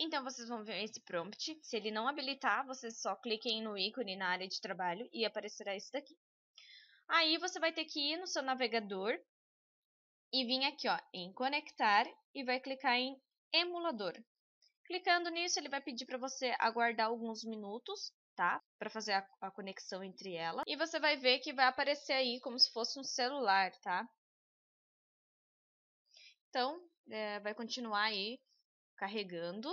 Então vocês vão ver esse prompt. Se ele não habilitar, vocês só cliquem no ícone na área de trabalho e aparecerá isso daqui. Aí você vai ter que ir no seu navegador e vir aqui ó, em conectar e vai clicar em emulador. Clicando nisso, ele vai pedir para você aguardar alguns minutos, tá? Para fazer a, a, conexão entre ela. E você vai ver que vai aparecer aí como se fosse um celular, tá? Então, é, vai continuar aí carregando.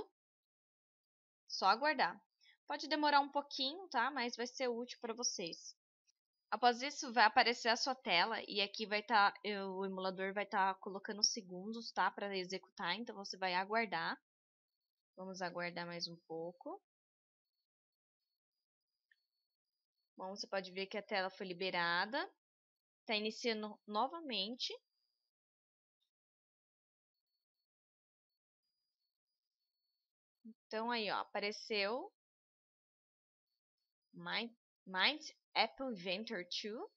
Só aguardar. Pode demorar um pouquinho, tá? Mas vai ser útil para vocês. Após isso, vai aparecer a sua tela e aqui vai estar, tá, o emulador vai estar tá colocando segundos, tá? Para executar, então você vai aguardar. Vamos aguardar mais um pouco. Bom, você pode ver que a tela foi liberada. Está iniciando novamente, Então, aí, ó, apareceu Mind, Mind Apple Inventor 2.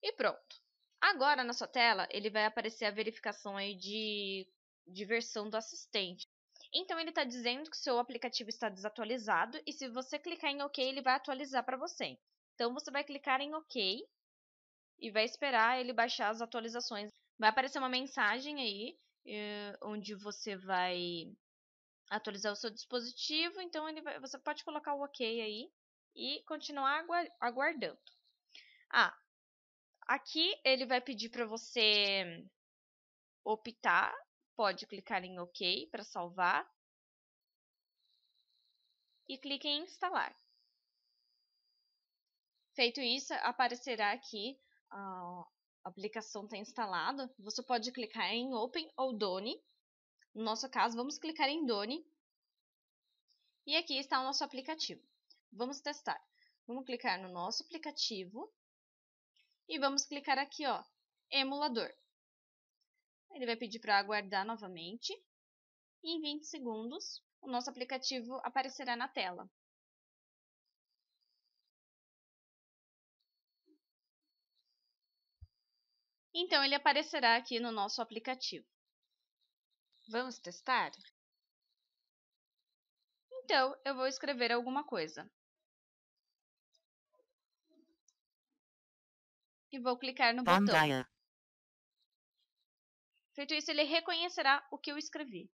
E pronto. Agora, na sua tela, ele vai aparecer a verificação aí de, de versão do assistente. Então, ele está dizendo que seu aplicativo está desatualizado e se você clicar em OK, ele vai atualizar para você. Então, você vai clicar em OK e vai esperar ele baixar as atualizações. Vai aparecer uma mensagem aí eh, onde você vai atualizar o seu dispositivo, então ele vai, você pode colocar o OK aí e continuar aguardando. Ah, aqui ele vai pedir para você optar, pode clicar em OK para salvar e clique em instalar. Feito isso, aparecerá aqui ah, aplicação está instalada, você pode clicar em Open ou Done. No nosso caso, vamos clicar em Done. E aqui está o nosso aplicativo. Vamos testar. Vamos clicar no nosso aplicativo e vamos clicar aqui, ó, emulador. Ele vai pedir para aguardar novamente. E em 20 segundos, o nosso aplicativo aparecerá na tela. Então ele aparecerá aqui no nosso aplicativo. Vamos testar? Então eu vou escrever alguma coisa. E vou clicar no Bandaya. botão. Feito isso, ele reconhecerá o que eu escrevi.